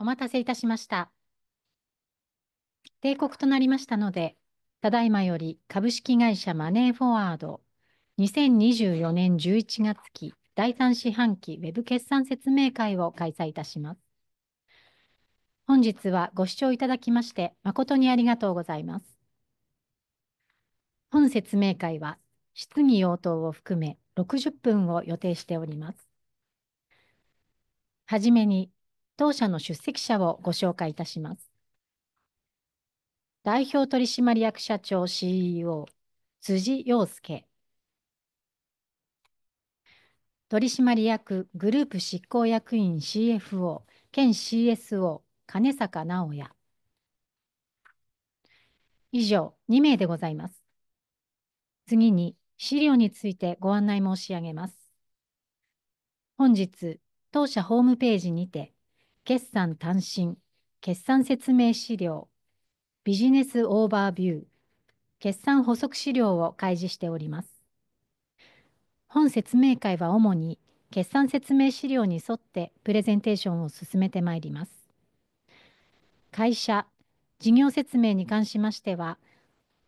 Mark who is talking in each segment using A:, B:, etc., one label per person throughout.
A: お待たせいたしました。定刻となりましたので、ただいまより株式会社マネーフォワード2024年11月期第3四半期ウェブ決算説明会を開催いたします。本日はご視聴いただきまして誠にありがとうございます。本説明会は質疑応答を含め60分を予定しております。はじめに当社の出席者をご紹介いたします。代表取締役社長 CEO、辻洋介。取締役グループ執行役員 CFO 兼 CSO 金坂直也以上2名でございます次に資料についてご案内申し上げます本日当社ホームページにて決算単身、決算説明資料、ビジネスオーバービュー、決算補足資料を開示しております。本説明会は主に決算説明資料に沿ってプレゼンテーションを進めてまいります。会社、事業説明に関しましては、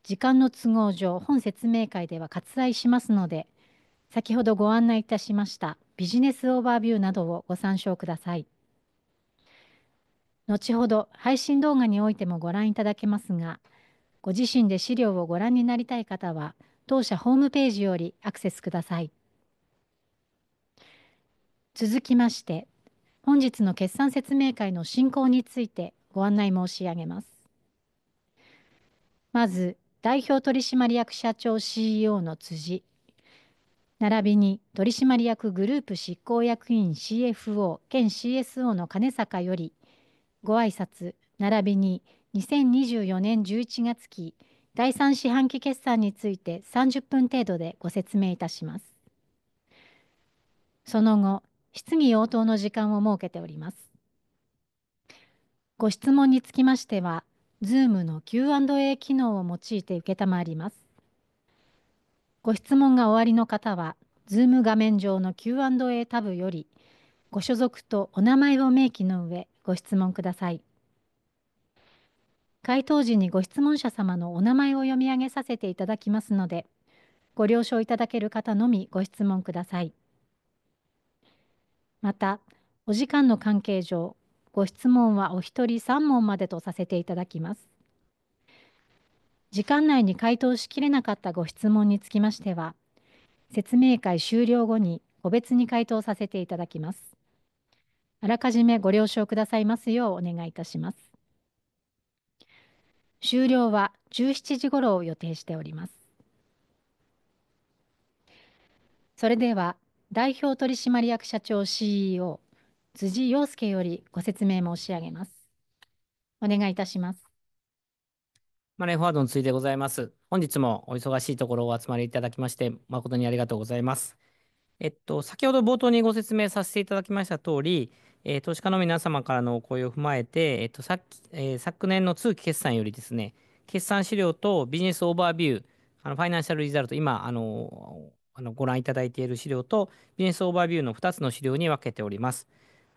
A: 時間の都合上、本説明会では割愛しますので、先ほどご案内いたしましたビジネスオーバービューなどをご参照ください。後ほど配信動画においてもご覧いただけますが、ご自身で資料をご覧になりたい方は、当社ホームページよりアクセスください。続きまして、本日の決算説明会の進行についてご案内申し上げます。まず、代表取締役社長 CEO の辻、並びに取締役グループ執行役員 CFO 兼 CSO の金坂より、ご挨拶並びに2024年11月期第3四半期決算について30分程度でご説明いたします。その後、質疑応答の時間を設けております。ご質問につきましては、Zoom の Q&A 機能を用いて承ります。ご質問が終わりの方は、Zoom 画面上の Q&A タブより、ご所属とお名前を明記の上、ご質問ください。回答時にご質問者様のお名前を読み上げさせていただきますので、ご了承いただける方のみご質問ください。また、お時間の関係上、ご質問はお一人3問までとさせていただきます。時間内に回答しきれなかったご質問につきましては、説明会終了後に個別に回答させていただきます。あらかじめご了承くださいますようお願いいたします。終了は17時頃を予定しております。それでは、代表取締役社長 CEO、辻洋介よりご説明申し上げます。お願いいたします。
B: マネーフォワードについてございます。本日もお忙しいところお集まりいただきまして、誠にありがとうございます。えっと、先ほど冒頭にご説明させていただきました通り、えー、投資家の皆様からのお声を踏まえて、えっと、さっき、えー、昨年の通期決算よりですね、決算資料とビジネスオーバービュー、あのファイナンシャルリザルト、今、あの、あのご覧いただいている資料と、ビジネスオーバービューの2つの資料に分けております。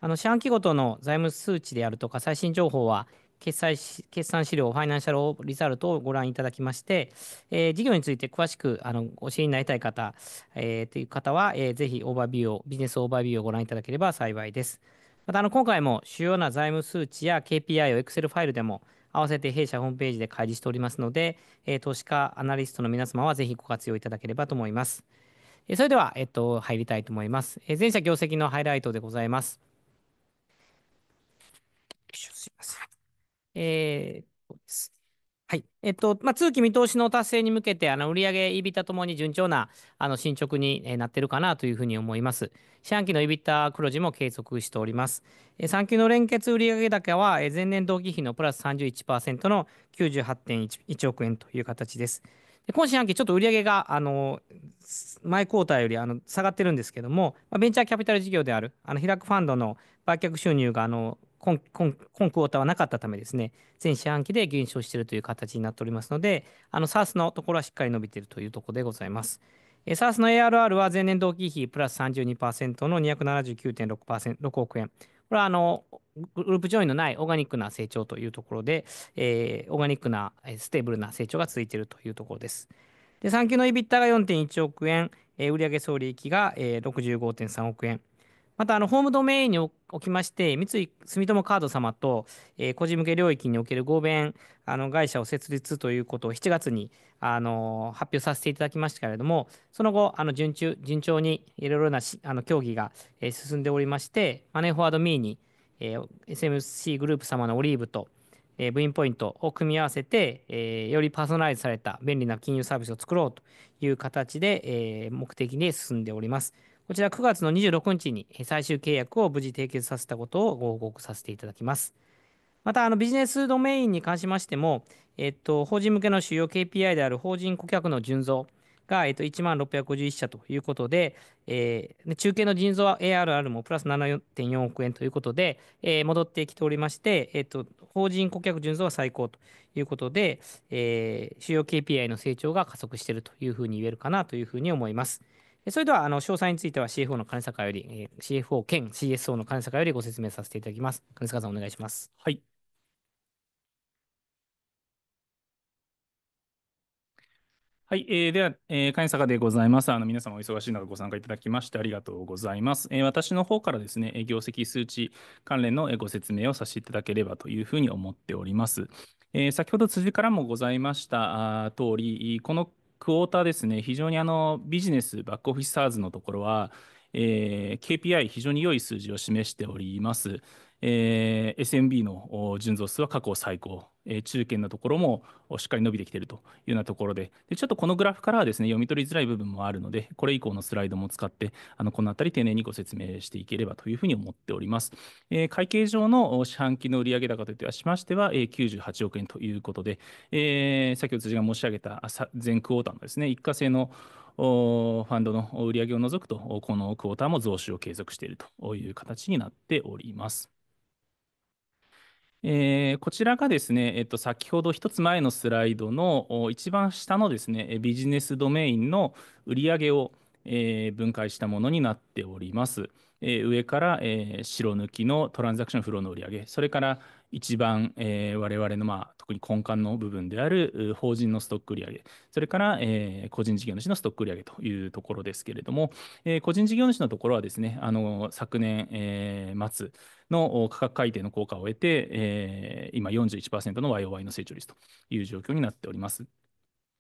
B: あの、四半期ごとの財務数値であるとか、最新情報は、決済決算資料、ファイナンシャルリザルトをご覧いただきまして、えー、事業について詳しくあのお知りになりたい方、えー、という方は、えー、ぜひオーバービューを、ビジネスオーバービューをご覧いただければ幸いです。またあの、今回も主要な財務数値や KPI を Excel ファイルでも合わせて弊社ホームページで開示しておりますので、えー、投資家、アナリストの皆様はぜひご活用いただければと思います。えそれでは、えっと、入りたいと思います。えー、前者業績のハイライトでございます。えーはい。えっと、まあ、通期見通しの達成に向けて、あの、売上、e b i t ともに順調な、あの、進捗になっているかなというふうに思います。四半期の e b i t a 黒字も継続しております。3級の連結売上高は、前年同期比のプラス31%の98.1億円という形です。で今四半期、ちょっと売上が、あの、前クォより、あの、下がってるんですけども、まあ、ベンチャーキャピタル事業である、あの、開くファンドの売却収入が、あの、今今今クォーターはなかったためですね、全四半期で減少しているという形になっておりますので、あの SARS のところはしっかり伸びているというところでございます。SARS の ARR は前年同期比プラス32%の279.6億円。これはあのグループ上位のないオーガニックな成長というところで、えー、オーガニックなステーブルな成長が続いているというところです。で、産休の EBITDA が4.1億円、えー、売上総利益が、えー、65.3億円。また、あの、ホームドメインにおきまして、三井住友カード様と、えー、個人向け領域における合弁あの会社を設立ということを7月に、あの発表させていただきましたけれども、その後、あの順中順調にいろいろなあの協議が、えー、進んでおりまして、マネーフォワードミーに、えー、SMC グループ様のオリーブと、えー、部員ポイントを組み合わせて、えー、よりパーソナライズされた便利な金融サービスを作ろうという形で、えー、目的で進んでおります。こちら9月の26日に最終契約を無事締結させたことをご報告させていただきます。また、あのビジネスドメインに関しましても、えっと、法人向けの主要 KPI である法人顧客の純増が、えっと、1万651社ということで、えー、中継の人増は ARR もプラス7.4億円ということで、えー、戻ってきておりまして、えっと、法人顧客純増は最高ということで、えー、主要 KPI の成長が加速しているというふうに言えるかなというふうに思います。それでは、あの、詳細については CFO の金坂より、えー、CFO 兼 CSO の金坂よりご説明させていただきます。金坂さん、お願いしま
C: す。はい。はい、えー、では、えー、金坂でございます。あの皆様お忙しい中ご参加いただきましてありがとうございます。えー、私の方からですね、業績数値関連のご説明をさせていただければというふうに思っております。えー、先ほど辻からもございました通り、このクォーターですね、非常にあのビジネス、バックオフィサーズのところは、えー、KPI、非常に良い数字を示しております。え SMB の純増数は過去最高、え中堅のところもしっかり伸びてきているというようなところでで、ちょっとこのグラフからはですね読み取りづらい部分もあるので、これ以降のスライドも使って、あのこのあたり丁寧にご説明していければというふうに思っております。えー、会計上の四半期の売上高といたしましては、え98億円ということで、えー、先ほど辻が申し上げた前クォーターのですね一過性のファンドの売上を除くと、このクォーターも増収を継続しているという形になっております。えー、こちらがですね、えっと、先ほど1つ前のスライドの一番下のですね、ビジネスドメインの売上を、えー、分解したものになっております。えー、上から、え白抜きのトランザクションフローの売上それから、一番、えー、我々の、まあ、特に根幹の部分である法人のストック売上それから、えー、個人事業主のストック売上というところですけれども、えー、個人事業主のところはですねあの昨年、えー、末の価格改定の効果を得て、えー、今41%の YOY の成長率という状況になっております。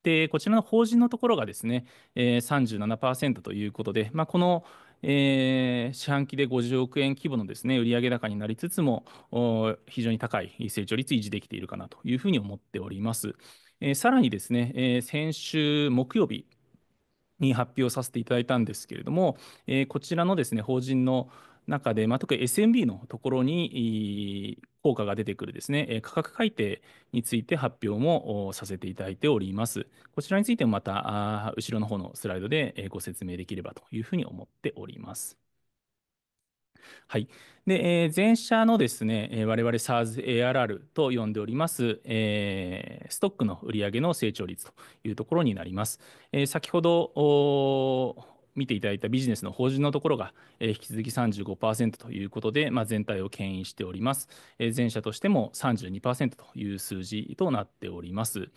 C: でこちらの法人のところがですね、えー、37%ということで、まあ、このえ四半期で50億円規模のですね売上高になりつつも、非常に高い成長率維持できているかなというふうに思っております。えー、さらにですね、えー、先週木曜日に発表させていただいたんですけれども、えー、こちらのですね法人の中で、まあ、特に SMB のところに効果が出てくるですね、価格改定について発表もさせていただいております。こちらについてもまた後ろの方のスライドでご説明できればというふうに思っております。はい、で、えー、前者のですね、我々 SARS-ARR と呼んでおります、えー、ストックの売上の成長率というところになります。えー、先ほど見ていただいたビジネスの法人のところが、え引き続き35%ということで、まあ、全体を牽引しております。え全としても32%という数字となっております。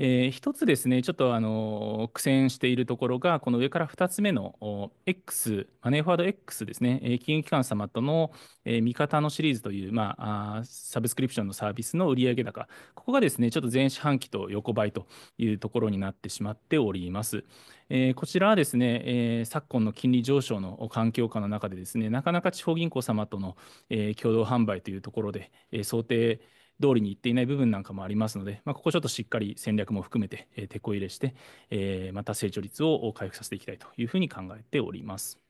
C: えー、一つですね、ちょっとあの苦戦しているところが、この上から2つ目の X、マネーフォワード X ですね、えー、金融機関様との、えー、味方のシリーズという、まあ、サブスクリプションのサービスの売上高、ここがですね、ちょっと前四半期と横ばいというところになってしまっております。えー、こちらはですね、えー、昨今の金利上昇の環境下の中でですねなかなか地方銀行様との、えー、共同販売というところで、え想定通りにいっていない部分なんかもありますので、まあ、ここちょっとしっかり戦略も含めて、えー、手こ入れして、えまた成長率を回復させていきたいというふうに考えております。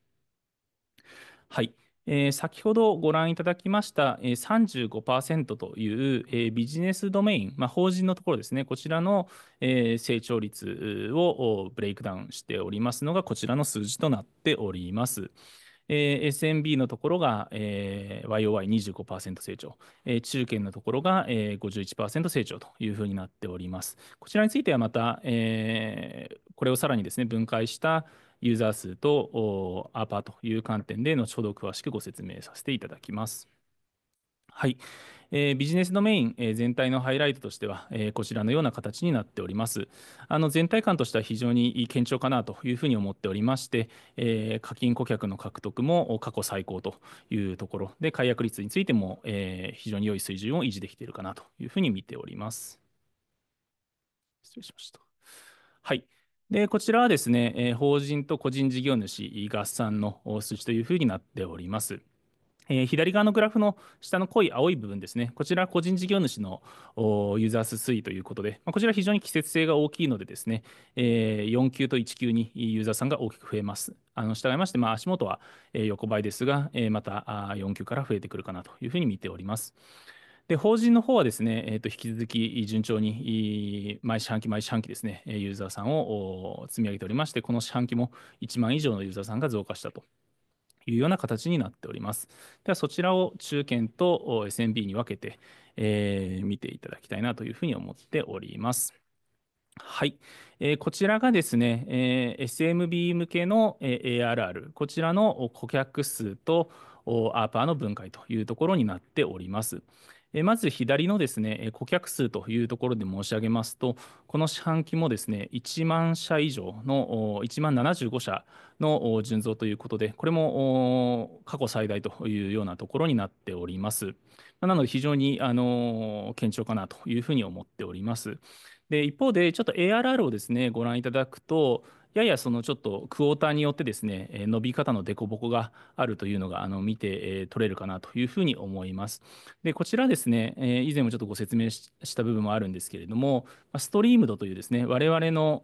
C: はい。先ほどご覧いただきました35%というビジネスドメイン、まあ、法人のところですね、こちらの成長率をブレイクダウンしておりますのが、こちらの数字となっております。SMB のところが、YOY25% 成長、中堅のところが、ー、51%成長というふうになっております。こちらについてはまた、これをさらにですね分解した、ユーザー数とアーパーという観点で、後ほど詳しくご説明させていただきます。はい、えー、ビジネスドメイン、えー、全体のハイライトとしては、えー、こちらのような形になっております。あの全体感としては非常に堅調かなというふうに思っておりまして、え課金顧客の獲得も過去最高というところで、解約率についても、え非常に良い水準を維持できているかなというふうに見ております。失礼しました。はい。で、こちらはですね、えー、法人と個人事業主合算の数値というふうになっております。えー、左側のグラフの下の濃い青い部分ですね、こちら個人事業主のユーザー数推移ということで、まあ、こちら非常に季節性が大きいのでですね、えー、4級と1級にユーザーさんが大きく増えます。あの従いまして、まあ、足元は横ばいですが、えー、また4級から増えてくるかなというふうに見ております。で、法人の方はですね、えー、と引き続き順調に毎四半期毎四半期ですね、ユーザーさんを積み上げておりまして、この四半期も1万以上のユーザーさんが増加したというような形になっております。では、そちらを中堅と SMB に分けて、えー、見ていただきたいなというふうに思っております。はい、えー、こちらがですね、えー、SMB 向けの、ARR、こちらの顧客数と ARPA の分解というところになっております。まず左のですね、顧客数というところで申し上げますと、この四半期もですね、1万社以上の1万75社の純増ということで、これも過去最大というようなところになっております。なので、非常にあの堅調かなというふうに思っております。で、一方で、ちょっと ARR をですね、ご覧いただくと、ややそのちょっとクォーターによってですね、え伸び方の凸凹があるというのがあの見て、え取れるかなというふうに思います。でこちらですね、え以前もちょっとご説明した部分もあるんですけれども、ストリームドというですね、我々の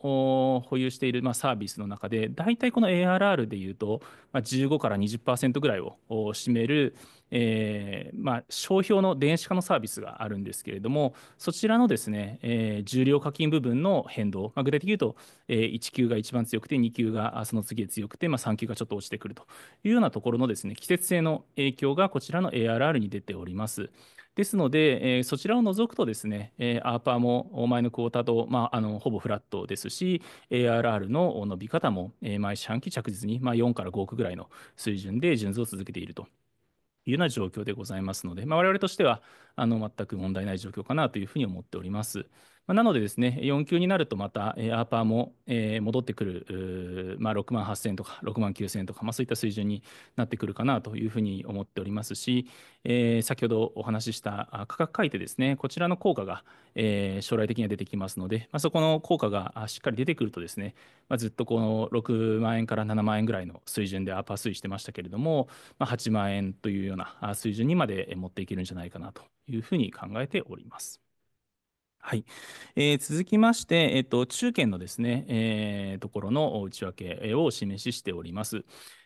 C: 保有している、まあ、サービスの中で、大体この ARR でいうと、ま15から20%ぐらいを占める、えー、まあ、商標の電子化のサービスがあるんですけれども、そちらのですね、えー、重量課金部分の変動、まあ、具体的に言うと、えー、1級が一番強くて、2級がその次で強くて、まあ、3級がちょっと落ちてくるというようなところのですね季節性の影響がこちらの ARR に出ております。ですので、えー、そちらを除くとですね、えー、アーパーも前のクォーターと、まあ、あのほぼフラットですし、ARR の伸び方も、えー、毎四半期着実に、まあ、4から5億ぐらいの水準で順増を続けているというような状況でございますので、まあ、我々としてはあの全く問題ない状況かなというふうに思っております。なのでですね、4級になるとまた、えー、アーパーも、えー、戻ってくる、まあ、6万8000とか6万9000とか、まあ、そういった水準になってくるかなというふうに思っておりますし、えー、先ほどお話しした価格改定ですね、こちらの効果が、えー、将来的には出てきますので、まあ、そこの効果がしっかり出てくるとですね、まあ、ずっとこの6万円から7万円ぐらいの水準でアーパー推移してましたけれども、まあ、8万円というような水準にまで持っていけるんじゃないかなというふうに考えております。はい、えー、続きまして、えーと、中堅のですね、えー、ところの内訳をお示ししております。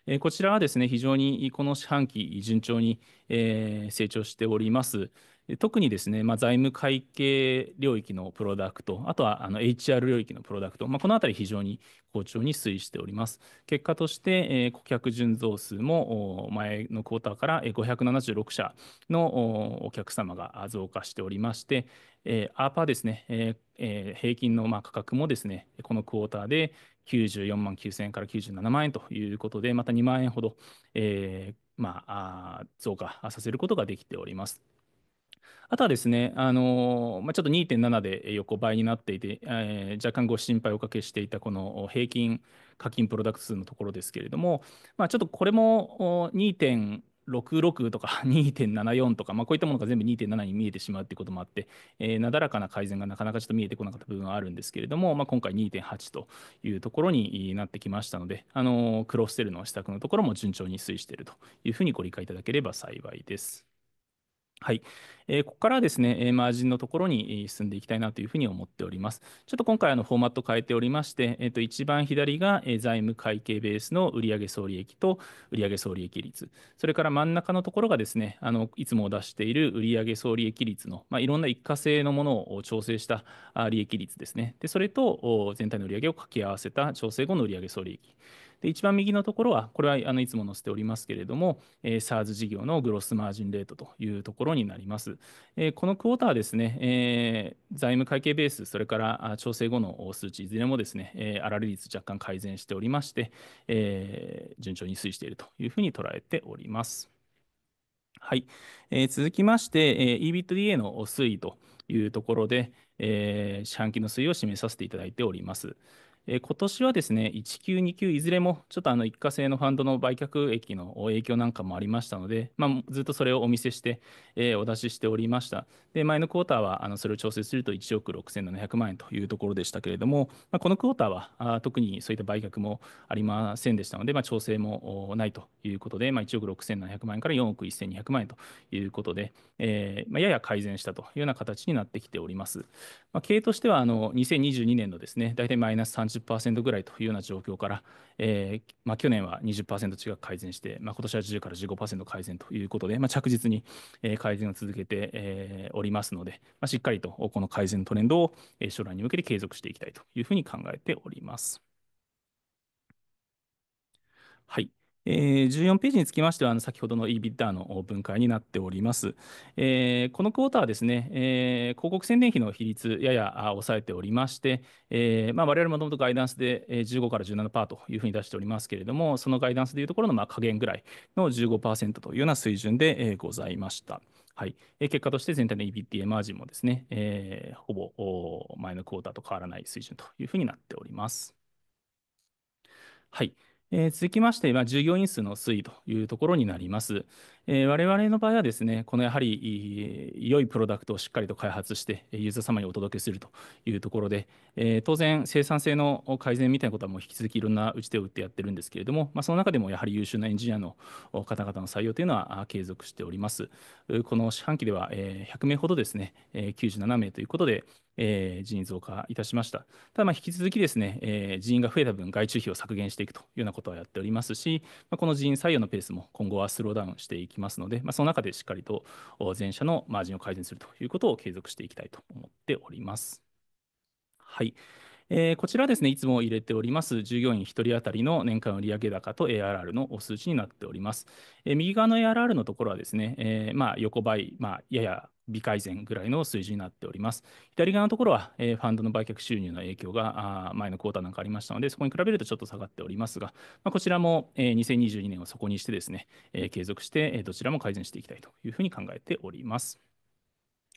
C: えー、こちらはですね非常にこの四半期順調に、えー、成長しております。特にですね、まあ、財務会計領域のプロダクト、あとはあの HR 領域のプロダクト、まあ、このあたり非常に好調に推移しております。結果として、え顧客純増数も前のクォーターから576社のお客様が増加しておりまして、えー、アーパーですね、ええ平均のま価格もですね、このクォーターで94万9000円から97万円ということで、また2万円ほど、えまあ、増加させることができております。あとはですね、あのまあ、ちょっと2.7で横ばいになっていて、えー、若干ご心配をおかけしていたこの平均課金プロダクト数のところですけれども、まあ、ちょっとこれも2.66とか2.74 とか、まあ、こういったものが全部2.7に見えてしまうということもあって、えー、なだらかな改善がなかなかちょっと見えてこなかった部分はあるんですけれども、まあ、今回2.8というところになってきましたので、あのクロスセルの施策のところも順調に推移しているというふうにご理解いただければ幸いです。はい、えー、ここからですね、えー、マージンのところに進んでいきたいなというふうに思っております。ちょっと今回あのフォーマット変えておりまして、えー、と一番左が財務会計ベースの売上総利益と売上総利益率、それから真ん中のところがですね、あのいつも出している売上総利益率の、まあ、いろんな一過性のものを調整した利益率ですね。でそれと全体の売上を掛け合わせた調整後の売上総利益。で一番右のところは、これはあのいつも載せておりますけれども、えー、SARS 事業のグロスマージンレートというところになります。えー、このクォーターですね、えー、財務会計ベース、それから調整後の数値、いずれもですね、えー、粗利率若干改善しておりまして、えー、順調に推移しているというふうに捉えております。はい、えー、続きまして、えー、EBITDA の推移というところで、えー、四半期の推移を示させていただいております。え今年はですね、1級、2級、いずれもちょっとあの一過性のファンドの売却益の影響なんかもありましたので、まあ、ずっとそれをお見せして、えー、お出ししておりました。で、前のクォーターはあのそれを調整すると1億6700万円というところでしたけれども、まあ、このクォーターはあ特にそういった売却もありませんでしたので、まあ、調整もないということで、まあ、1億6700万円から4億1200万円ということで、えー、まあ、やや改善したというような形になってきております。まあ、経営としてはあの2022年のですね、大体マイナス30 10%ぐらいというような状況から、えーまあ、去年は20%近く改善して、まあ、今年は10から15%改善ということで、まあ、着実に改善を続けて、えー、おりますので、まあ、しっかりとこの改善トレンドを将来に向けて継続していきたいというふうに考えております。はい。え14ページにつきましては、あの先ほどの EBITDA の分解になっております。えこのクォーターはですね、え広告宣伝費の比率、やや抑えておりまして、えーまあ、我々もともとガイダンスで15から17%というふうに出しておりますけれども、そのガイダンスでいうところのまあ加減ぐらいの15%というような水準でございました。はい、結果として全体の EBITDA マージンもですね、えほぼ前のクォーターと変わらない水準というふうになっております。はい。えー、続きましては、従業員数の推移というところになります。え我々の場合はですね、このやはり良いプロダクトをしっかりと開発して、ユーザー様にお届けするというところで、え当然、生産性の改善みたいなことはもう引き続きいろんな打ち手を打ってやってるんですけれども、まその中でもやはり優秀なエンジニアの方々の採用というのは継続しております。この四半期では100名ほどですね、97名ということで、え人員増加いたしました。ただ、ま引き続きですね、え人員が増えた分、外注費を削減していくというようなことはやっておりますし、まあ、この人員採用のペースも今後はスローダウンしていききますので、まあ、その中でしっかりと全社のマージンを改善するということを継続していきたいと思っております。はい。えー、こちらですね、いつも入れております、従業員1人当たりの年間売上高と ARR のお数値になっております。えー、右側の ARR のところはですね、えー、まあ、横ばい、まあ、やや微改善ぐらいの数字になっております。左側のところは、えー、ファンドの売却収入の影響があ前のクォーターなんかありましたので、そこに比べるとちょっと下がっておりますが、まあ、こちらも、えー、2022年をそこにしてですね、えー、継続して、えどちらも改善していきたいというふうに考えております。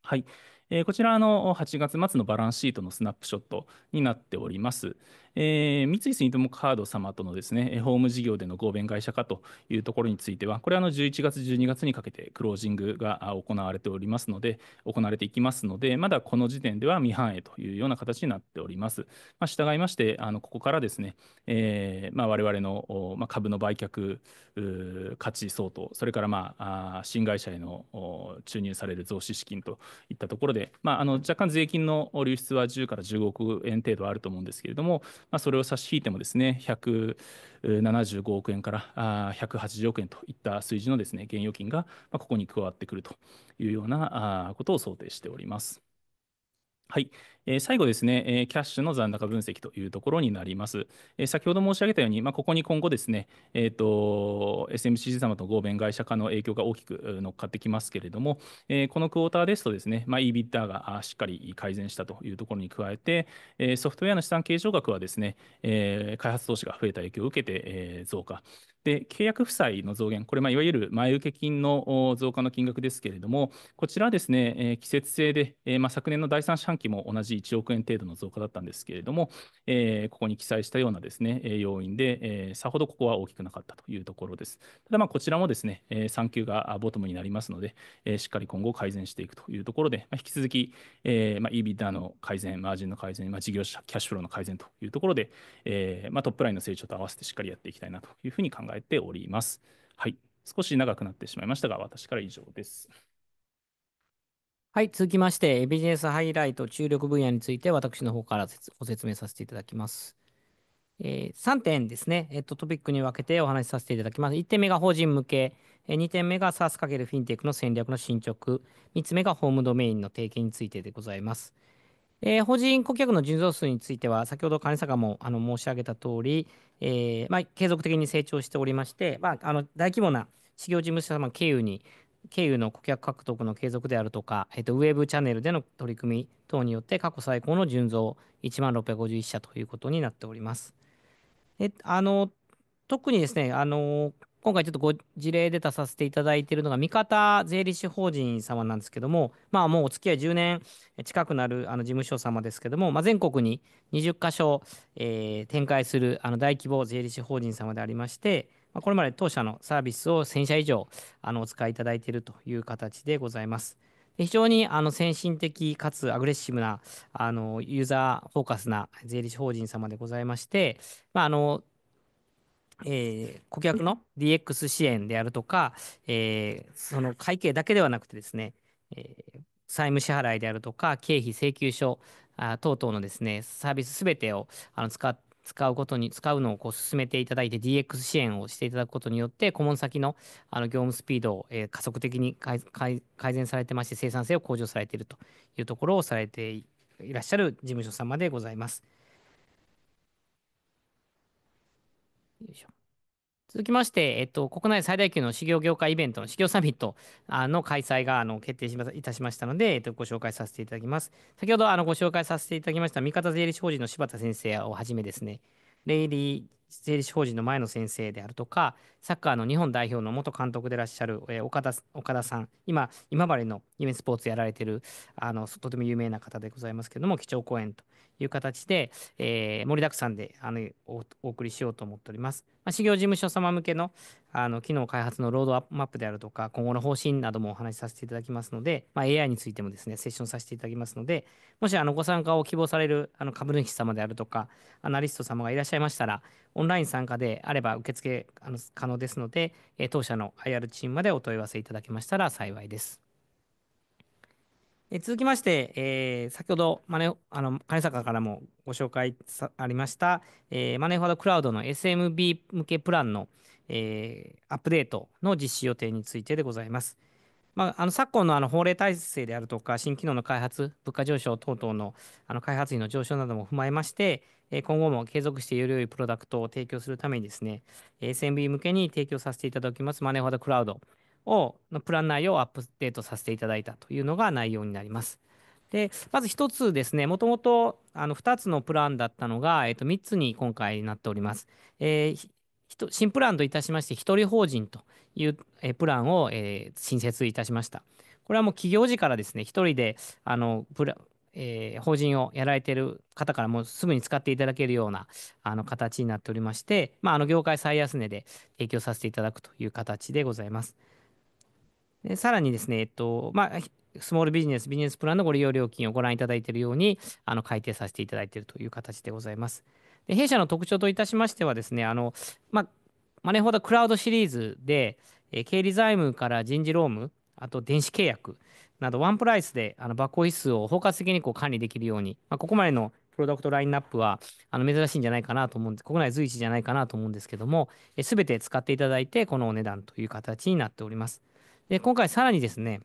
C: はい。えこちらの8月末のバランスシートのスナップショットになっております。えー、三井住友カード様とのですね、ホーム事業での合弁会社化というところについては、これはあの11月、12月にかけてクロージングが行われておりますので、行われていきますので、まだこの時点では未反映というような形になっております。まあ、従いまして、あのここからですね、えーまあ、我々の、まあ、株の売却価値相当、それから、まあ、新会社への注入される増資資金といったところで、まあ、あの若干税金の流出は10から15億円程度あると思うんですけれども、まあ、それを差し引いてもですね、175億円から180億円といった数字のですね、現預金がここに加わってくるというようなことを想定しております。はい、え最後ですね、えキャッシュの残高分析というところになります。え先ほど申し上げたように、まあ、ここに今後ですね、えーと、SMCG 様と合弁会社化の影響が大きく乗っかってきますけれども、えこのクォーターですとですね、まあ、EBITDA がしっかり改善したというところに加えて、えソフトウェアの資産計上額はですね、え開発投資が増えた影響を受けて、え増加。で契約負債の増減、これ、まあ、いわゆる前受け金の増加の金額ですけれども、こちらはですね、え季節性で、えまあ、昨年の第3四半期も同じ時1億円程度の増加だったんですけれども、えー、ここに記載したようなですね、要因で、えー、さほどここは大きくなかったというところです。ただ、まこちらもですね、えー、産休がボトムになりますので、えしっかり今後改善していくというところで、ま引き続き、えーまあ、EBITDA の改善、マージンの改善、まあ、事業者キャッシュフローの改善というところで、えーまあ、トップラインの成長と合わせてしっかりやっていきたいなというふうに考えております。はい。少し長くなってしまいましたが、私から以上です。
B: はい、続きまして、ビジネスハイライト注力分野について私の方からご説明させていただきます。えー、3点ですね、えっと、トピックに分けてお話しさせていただきます。1点目が法人向け、2点目が SaaS× フィンテックの戦略の進捗、3つ目がホームドメインの提携についてでございます。えー、法人顧客の純増数については、先ほど金坂もあの申し上げた通り、えー、まあ、継続的に成長しておりまして、まあ、あの大規模な事業事務所様経由に経由の顧客獲得の継続であるとか、えっと、ウェブチャンネルでの取り組み等によって過去最高の純増1万651社ということになっております。えあの特にですねあの今回ちょっとご事例で出させていただいているのが、味方税理士法人様なんですけども、まあもうお付き合い10年近くなるあの事務所様ですけども、まあ、全国に20箇所、えー、展開するあの大規模税理士法人様でありまして、これまで当社のサービスを1000社以上あのお使いいただいているという形でございます。非常にあの先進的かつアグレッシブなあのユーザーフォーカスな税理士法人様でございまして、まああのえー、顧客の DX 支援であるとか、えー、その会計だけではなくてですね、えー、債務支払いであるとか経費請求書あ等々のですねサービスすべてをあの使って使うことに、使うのをこう進めていただいて、DX 支援をしていただくことによって、顧問先のあの業務スピードを、えー、加速的に改善されてまして、生産性を向上されているというところをされていらっしゃる事務所様でございます。よいしょ。続きまして、えっと、国内最大級の飼業業界イベントの飼業サミットの開催があの決定しまいたしましたので、えっと、ご紹介させていただきます。先ほどあのご紹介させていただきました、味方税理士法人の柴田先生をはじめですね、レイリー整理士法人の前野先生であるとか、サッカーの日本代表の元監督でいらっしゃる、えー、岡田岡田さん、今、今治の夢スポーツやられてるあの、とても有名な方でございますけれども、基調講演という形で、えー、盛りだくさんであのお送りしようと思っております。まあ、事業事務所様向けのあの機能開発のロードマップであるとか、今後の方針などもお話しさせていただきますので、まあ、AI についてもですね、セッションさせていただきますので、もしあのご参加を希望されるあの株主様であるとか、アナリスト様がいらっしゃいましたら、オンライン参加であれば受付あの可能ですので、え当社の IR チームまでお問い合わせいただけましたら幸いです。え続きまして、えー、先ほどマネあの金坂からもご紹介さありました、えー、マネーフォードクラウドの SMB 向けプランの、えー、アップデートの実施予定についてでございます。まあ、あの昨今のあの法令体制であるとか、新機能の開発、物価上昇等々のあの開発費の上昇なども踏まえまして、今後も継続してより良いプロダクトを提供するためにですね、SMB 向けに提供させていただきますマネーフォードクラウドをのプラン内容をアップデートさせていただいたというのが内容になります。で、まず1つですね、もともと二2つのプランだったのが、えっと、3つに今回なっております。えー、新プランといたしまして、一人法人というプランを、え新設いたしました。これはもう起業時からですね、一人であのプラ、えー、法人をやられている方からもすぐに使っていただけるようなあの形になっておりまして、まあ、あの業界最安値で提供させていただくという形でございます。でさらにですね、えっとまあ、スモールビジネス、ビジネスプランのご利用料金をご覧いただいているようにあの改定させていただいているという形でございます。で弊社の特徴といたしましてはですね、あのまあ、マネーフーワークラウドシリーズで、えー、経理財務から人事労務、あと電子契約など、ワンプライスであのバックオフィスを包括的にこう管理できるように、まあ、ここまでのプロダクトラインナップはあの珍しいんじゃないかなと思うんです、国内随一じゃないかなと思うんですけども、すべて使っていただいて、このお値段という形になっております。で今回さらにですね、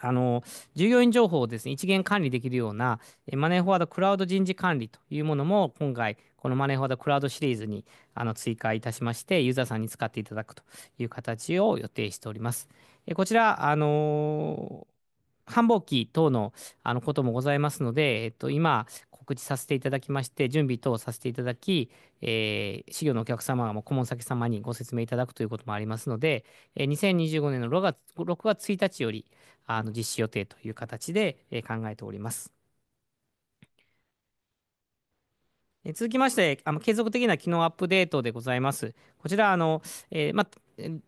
B: あの従業員情報をですね一元管理できるようなマネーフォワードクラウド人事管理というものも今回このマネーフォワードクラウドシリーズにあの追加いたしまして、ユーザーさんに使っていただくという形を予定しております。えこちら、あの繁忙期等のあのこともございますので、えっと、今、告知させていただきまして、準備等をさせていただき、えー、資料のお客様も顧問先様にご説明いただくということもありますので、えー、2025年の6月 ,6 月1日よりあの実施予定という形で、え考えております。え続きまして、あの継続的な機能アップデートでございます。こちら、あの、えー、ま、引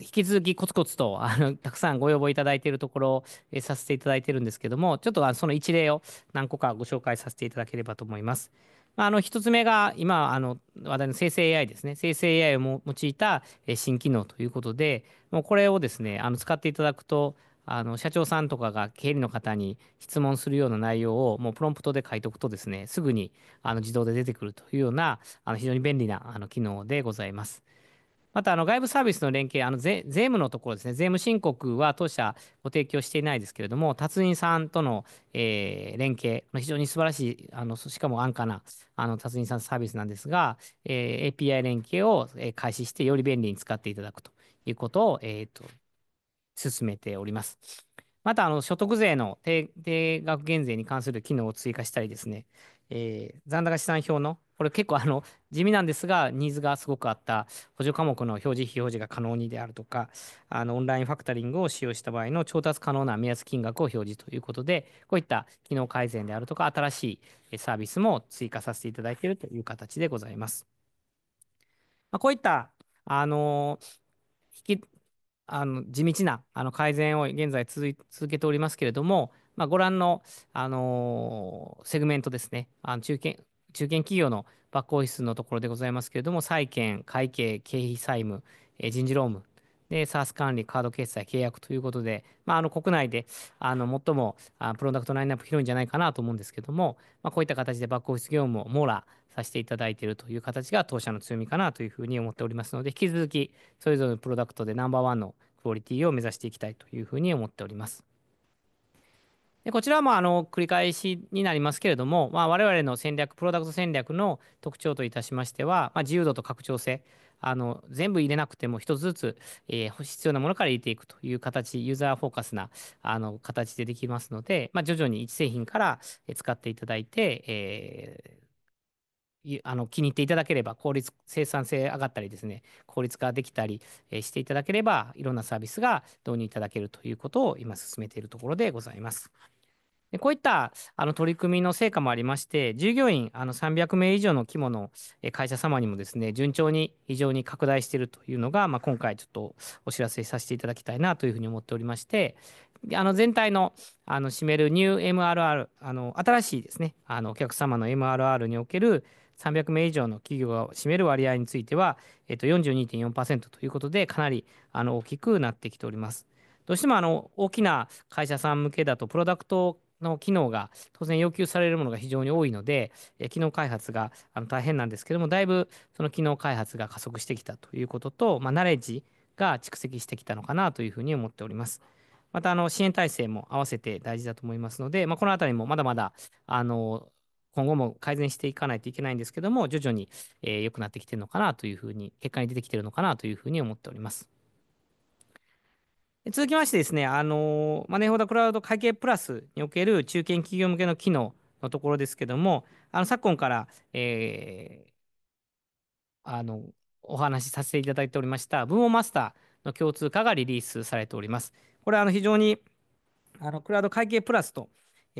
B: き続きコツコツとあのたくさんご要望いただいているところを、えー、させていただいているんですけども、ちょっとあのその一例を何個かご紹介させていただければと思います。まあ、あの1つ目が今あの話題の生成 AI ですね。生成 AI を用いた新機能ということで、もうこれをですね、あの使っていただくと、あの社長さんとかが経理の方に質問するような内容をもうプロンプトで書いておくとですね、すぐにあの自動で出てくるというようなあの非常に便利なあの機能でございます。またあの外部サービスの連携、あの税務のところですね、税務申告は当社ご提供していないですけれども、達人さんとの、えー、連携、非常に素晴らしい、あのしかも安価なあの達人さんサービスなんですが、えー、API 連携を開始して、より便利に使っていただくということを、えーと進めております。また、あの所得税の定額減税に関する機能を追加したりですね、えー、残高試算表の、これ結構あの地味なんですが、ニーズがすごくあった補助科目の表示、非表示が可能にであるとか、あのオンラインファクタリングを使用した場合の調達可能な目安金額を表示ということで、こういった機能改善であるとか、新しいサービスも追加させていただいているという形でございます。まあ、こういった、あのあの地道なあの改善を現在続けておりますけれども、まあ、ご覧の、あのー、セグメントですね、あの中堅中堅企業のバックオフィスのところでございますけれども、債権、会計、経費債務、え人事労務、で、SARS 管理、カード決済、契約ということで、まあ、あの国内であの最もあプロダクトラインナップ広いんじゃないかなと思うんですけども、まあ、こういった形でバックオフィス業務を網羅させていただいているという形が当社の強みかなというふうに思っておりますので、引き続きそれぞれのプロダクトでナンバーワンのクオリティを目指していきたいというふうに思っております。でこちらはまああの繰り返しになりますけれども、まあ、我々の戦略プロダクト戦略の特徴といたしましては、まあ、自由度と拡張性あの全部入れなくても一つずつ、えー、必要なものから入れていくという形ユーザーフォーカスなあの形でできますので、まあ、徐々に1製品から使っていただいて、えーあの気に入っていただければ効率生産性上がったりですね効率化できたり、していただければいろんなサービスが導入いただけるということを今進めているところでございます。でこういったあの取り組みの成果もありまして、従業員あの300名以上の規模の会社様にもですね、順調に非常に拡大しているというのが、まあ、今回ちょっとお知らせさせていただきたいなというふうに思っておりまして、あの全体のあの占めるニュー MRR、あの新しいですね、あのお客様の MRR における300名以上の企業が占める割合については、えっと、42.4%ということで、かなりあの大きくなってきております。どうしてもあの大きな会社さん向けだと、プロダクトの機能が当然要求されるものが非常に多いので、機能開発があの大変なんですけども、だいぶその機能開発が加速してきたということと、まあ、ナレッジが蓄積してきたのかなというふうに思っております。またあの支援体制も合わせて大事だと思いますので、まあ、このあたりもまだまだあの今後も改善していかないといけないんですけども、徐々に良、えー、くなってきてるのかなというふうに、結果に出てきてるのかなというふうに思っております。続きましてですね、あのマネーホードークラウド会計プラスにおける中堅企業向けの機能のところですけども、あの昨今から、えー、あのお話しさせていただいておりました、文をマスターの共通化がリリースされております。これはあの非常にあのクラウド会計プラスと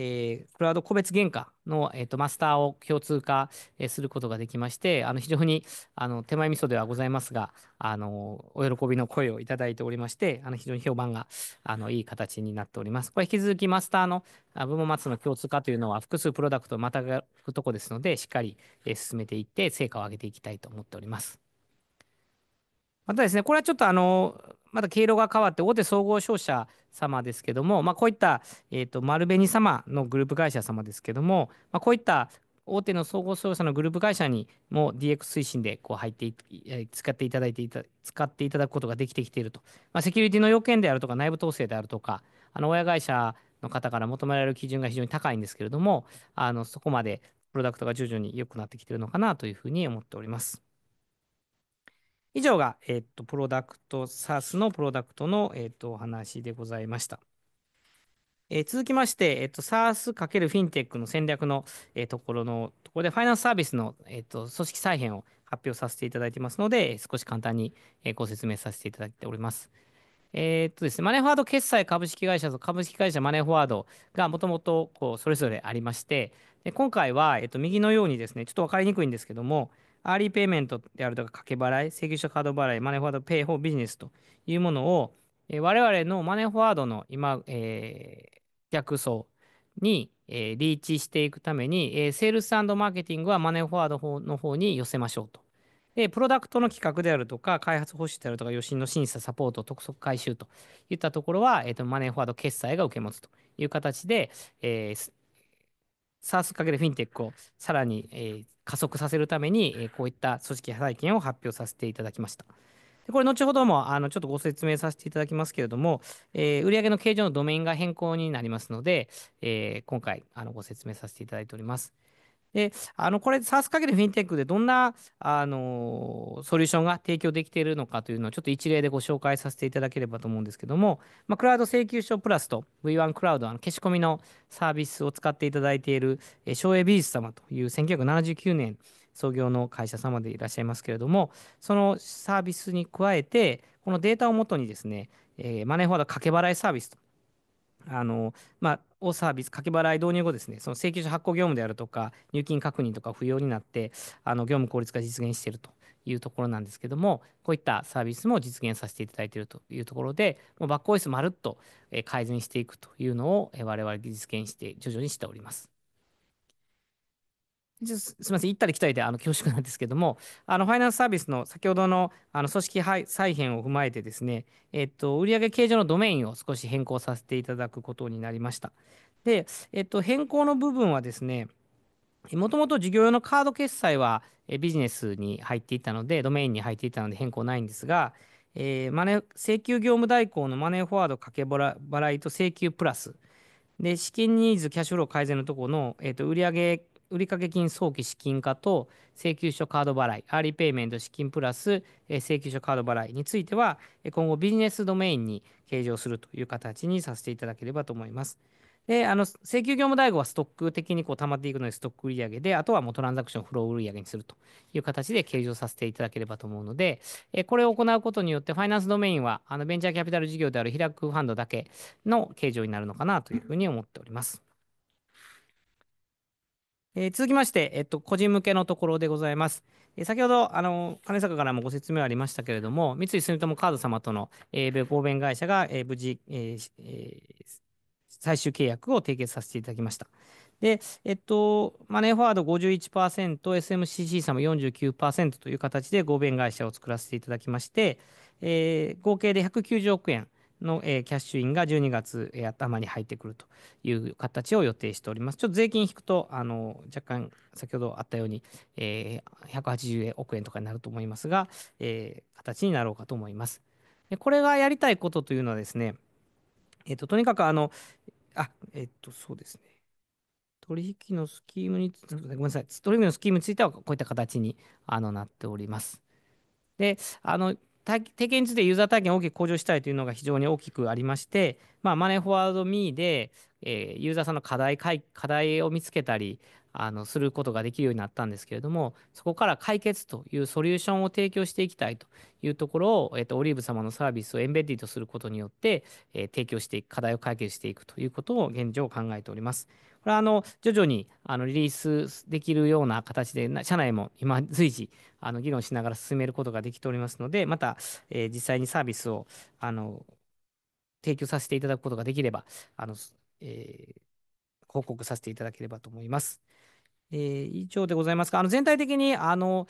B: えー、クラウド個別原価の、えーと、マスターを共通化、えー、することができまして、あの非常にあの手前味噌ではございますが、あのお喜びの声をいただいておりまして、あの非常に評判があのいい形になっております。これ引き続きマスターの部門末の共通化というのは複数プロダクトをまたがるとこですので、しっかり、えー、進めていって成果を上げていきたいと思っております。またですね、これはちょっとあの、また経路が変わって大手総合商社様ですけども、まあ、こういった、えーと、丸紅様のグループ会社様ですけども、まあ、こういった大手の総合商社のグループ会社にも DX 推進でこう入って使っていただいていた使っていただくことができてきていると、まあ、セキュリティの要件であるとか内部統制であるとかあの親会社の方から求められる基準が非常に高いんですけれどもあのそこまでプロダクトが徐々に良くなってきているのかなというふうに思っております。以上が、えっと、プロダクト、SaaS のプロダクトの、えっと、お話でございました。えー、続きまして、えっと、s a a s × f i n t e c の戦略の、えー、ところの、ところで、ファイナンスサービスの、えっと、組織再編を発表させていただいてますので、少し簡単に、えー、ご説明させていただいております。えー、っとですね、マネーフォワード決済株式会社と株式会社マネーフォワードがもともとこう、それぞれありまして、で今回は、えっと、右のようにですね、ちょっと分かりにくいんですけども、アーリーペイメントであるとか、掛け払い、請求書カード払い、マネーフォワードペイフォービジネスというものを、えー、我々のマネーフォワードの今、えー、客層に、えー、リーチしていくために、えー、セールスマーケティングはマネーフォワードの方に寄せましょうと。で、プロダクトの企画であるとか、開発保守であるとか、余震の審査、サポート、督促回収といったところは、えーと、とマネーフォワード決済が受け持つという形で、えー、サースかけるフィンテックをさらに、えー、加速させるために、えー、こういった組織体験を発表させていただきました。でこれ、後ほどもあのちょっとご説明させていただきますけれども、えー、売上の形状のドメインが変更になりますので、え今回あのご説明させていただいております。で、あの、これ、サースかけるフィンテックでどんな、あの、ソリューションが提供できているのかというのをちょっと一例でご紹介させていただければと思うんですけども、まあ、クラウド請求書プラスと V1 クラウド、あの、消し込みのサービスを使っていただいている、えー、省エ美術様という1979年創業の会社様でいらっしゃいますけれども、そのサービスに加えて、このデータをもとにですね、えー、マネーフォワード掛け払いサービスとあの、まあ、をサービス、掛け払い導入後ですね、その請求書発行業務であるとか、入金確認とか不要になって、あの業務効率化実現しているというところなんですけども、こういったサービスも実現させていただいているというところで、もうバックオフィスまるっと改善していくというのを、我々実現して、徐々にしております。すみません、行ったり来たりであの恐縮なんですけども、あのファイナンスサービスの先ほどのあの組織再編を踏まえてですね、えっと、売上計上のドメインを少し変更させていただくことになりました。で、えっと、変更の部分はですね、もともと事業用のカード決済はビジネスに入っていたので、ドメインに入っていたので変更ないんですが、えー、マネ請求業務代行のマネーフォワードかけ払いと請求プラス、で資金ニーズキャッシュフロー改善のところの、えーと売上売掛金早期資金化と請求書カード払い、アーリーペイメント資金プラス請求書カード払いについては、今後ビジネスドメインに計上するという形にさせていただければと思います。で、あの、請求業務代行はストック的にこう溜まっていくので、ストック売上で、あとはもうトランザクションフロー売上にするという形で計上させていただければと思うので、えこれを行うことによって、ファイナンスドメインは、あの、ベンチャーキャピタル事業である開くファンドだけの計上になるのかなというふうに思っております。えー、続きまして、えっと、個人向けのところでございます。えー、先ほど、あの、金坂からもご説明ありましたけれども、三井住友カード様との、えー、合弁会社が、えー、無事、えーえー、最終契約を締結させていただきました。で、えっと、マネーフォワード51%、SMCC さんも49%という形で合弁会社を作らせていただきまして、えー、合計で190億円、の、えー、キャッシュインが12月、えー、頭に入ってくるという形を予定しております。ちょっと税金引くと、あの若干先ほどあったように、えー、180億円とかになると思いますが、えー、形になろうかと思います。でこれがやりたいことというのはですね、えーと、とにかくあの、あ、えっ、ー、と、そうですね。取引のスキームについて、ごめんなさい、取引のスキームについてはこういった形にあのなっております。で、あの、体験についてユーザー体験を大きく向上したいというのが非常に大きくありまして、まあ、マネーフォワードミーで、えー、ユーザーさんの課題課題を見つけたりあのすることができるようになったんですけれどもそこから解決というソリューションを提供していきたいというところを、えーと、オリーブ様のサービスをエンベディとすることによって、えー、提供していく課題を解決していくということを現状考えております。れはあの徐々にあのリリースできるような形で、社内も今随時あの議論しながら進めることができておりますので、また、えー、実際にサービスをあの提供させていただくことができれば、あのえー、報告させていただければと思います。えー、以上でございますが、あの全体的にあの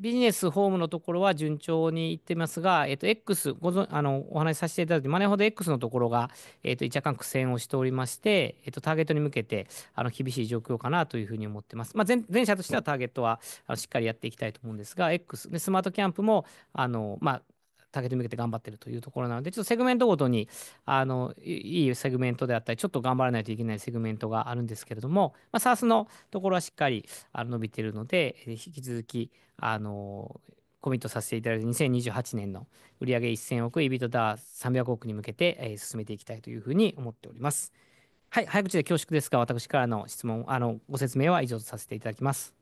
B: ビジネス、ホームのところは順調にいってますが、えっ、ー、と、X、ごぞあのお話しさせていただいて、マネーホード X のところが、えっ、ー、と、一干苦戦をしておりまして、えっ、ー、と、ターゲットに向けて、あの、厳しい状況かなというふうに思ってます。まあ、前者としてはターゲットはあのしっかりやっていきたいと思うんですが、X、でスマートキャンプも、あの、まあ、t a r に向けて頑張ってるというところなので、ちょっとセグメントごとに、あの、いいセグメントであったり、ちょっと頑張らないといけないセグメントがあるんですけれども、まあ、SARS のところはしっかりあの伸びてるので、引き続き、あの、コミットさせていただいて2028年の売上1000億、EBITDA300 億に向けて、え進めていきたいというふうに思っております。はい、早口で恐縮ですが、私からの質問、あの、ご説明は以上とさせていただきます。